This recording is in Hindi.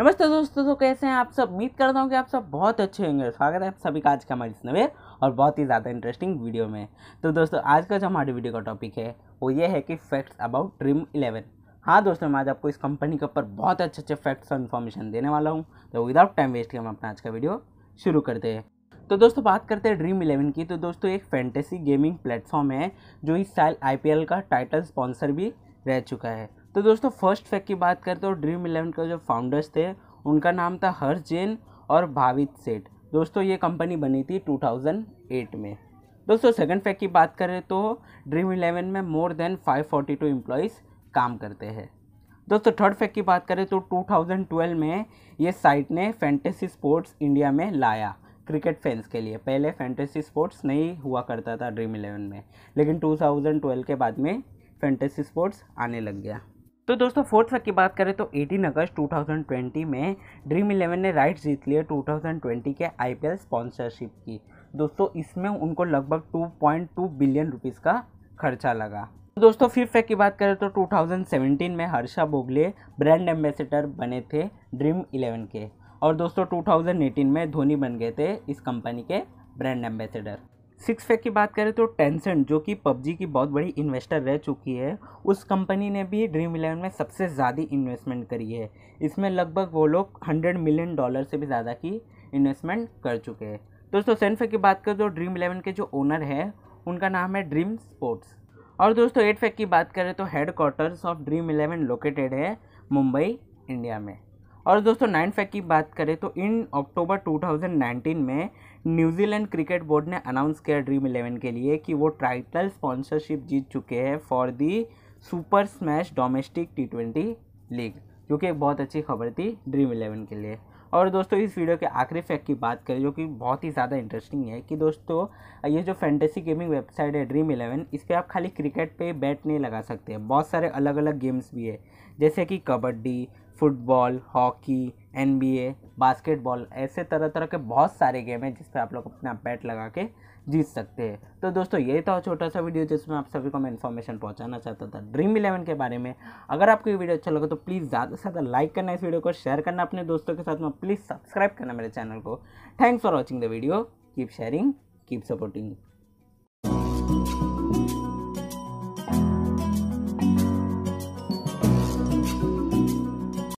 नमस्ते दोस्तों तो कैसे हैं आप सब उम्मीद करता हूँ कि आप सब बहुत अच्छे होंगे स्वागत है आप सभी का आज का हमारे नवे और बहुत ही ज़्यादा इंटरेस्टिंग वीडियो में तो दोस्तों आज का जो हमारी वीडियो का टॉपिक है वो ये है कि फैक्ट्स अबाउट ड्रीम इलेवन हाँ दोस्तों मैं आज आपको इस कंपनी के ऊपर बहुत अच्छे अच्छे फैक्ट्स और इन्फॉर्मेशन देने वाला हूँ तो विदाउट टाइम वेस्ट के हम अपना आज का वीडियो शुरू करते हैं तो दोस्तों बात करते हैं ड्रीम इलेवन की तो दोस्तों एक फैंटेसी गेमिंग प्लेटफॉर्म है जो इस साल आई का टाइटल स्पॉन्सर भी रह चुका है तो दोस्तों फर्स्ट फैक्ट की बात करें तो ड्रीम इलेवन का जो फाउंडर्स थे उनका नाम था हर्ष जैन और भावित सेठ दोस्तों ये कंपनी बनी थी 2008 में दोस्तों सेकंड फैक्ट की बात करें तो ड्रीम इलेवन में मोर देन 542 एम्प्लॉयज़ काम करते हैं दोस्तों थर्ड फैक्ट की बात करें तो 2012 में ये साइट ने फैंटेसी स्पोर्ट्स इंडिया में लाया क्रिकेट फैंस के लिए पहले फैंटेसी स्पोर्ट्स नहीं हुआ करता था ड्रीम इलेवन में लेकिन 2012 के बाद में फैंटेसी स्पोर्ट्स आने लग गया तो दोस्तों फोर्थ फैक्ट की बात करें तो 18 अगस्त 2020 में ड्रीम इलेवन ने राइट्स जीत लिए 2020 के आईपीएल स्पॉन्सरशिप की दोस्तों इसमें उनको लगभग 2.2 बिलियन रुपीस का खर्चा लगा तो दोस्तों फिफ्थ फैक्ट की बात करें तो 2017 में हर्षा बोगले ब्रांड एम्बेसडर बने थे ड्रीम इलेवन के और दोस्तों 2018 में धोनी बन गए थे इस कंपनी के ब्रांड एम्बेसडर सिक्स फैक की बात करें तो टेंसेंट जो कि पबजी की बहुत बड़ी इन्वेस्टर रह चुकी है उस कंपनी ने भी ड्रीम इलेवन में सबसे ज़्यादा इन्वेस्टमेंट करी है इसमें लगभग वो लोग हंड्रेड मिलियन डॉलर से भी ज़्यादा की इन्वेस्टमेंट कर चुके हैं दोस्तों सेवन फैक की बात करें तो ड्रीम इलेवन के जो ओनर हैं उनका नाम है ड्रीम स्पोर्ट्स और दोस्तों एट फैक की बात करें तो headquarters of Dream Eleven located है मुंबई इंडिया में और दोस्तों नाइन फैक्ट की बात करें तो इन अक्टूबर 2019 में न्यूजीलैंड क्रिकेट बोर्ड ने अनाउंस किया ड्रीम इलेवन के लिए कि वो टाइटल स्पॉन्सरशिप जीत चुके हैं for the Super Smash domestic T twenty league जो कि एक बहुत अच्छी खबर थी ड्रीम इलेवन के लिए और दोस्तों इस वीडियो के आखिरी फैक्ट की बात करें जो कि बहुत ही ज़्यादा इंटरेस्टिंग है कि दोस्तों ये जो फैंटेसी गेमिंग वेबसाइट है ड्रीम इलेवन इस पर आप खाली क्रिकेट पे बैट नहीं लगा सकते बहुत सारे अलग अलग गेम्स भी है जैसे कि kabaddi football hockey N B A basketball ऐसे तरह तरह के बहुत सारे गेम हैं जिस पर आप लोग अपना बैट लगा के जीत सकते हैं तो दोस्तों ये था छोटा सा वीडियो जिसमें आप सभी को मैं इन्फॉर्मेशन पहुंचाना चाहता था ड्रीम इलेवन के बारे में अगर आपको ये वीडियो अच्छा लगा तो प्लीज़ ज़्यादा से ज़्यादा लाइक करना इस वीडियो को शेयर करना अपने दोस्तों के साथ में प्लीज़ सब्सक्राइब करना मेरे चैनल को thanks for watching the video keep sharing keep supporting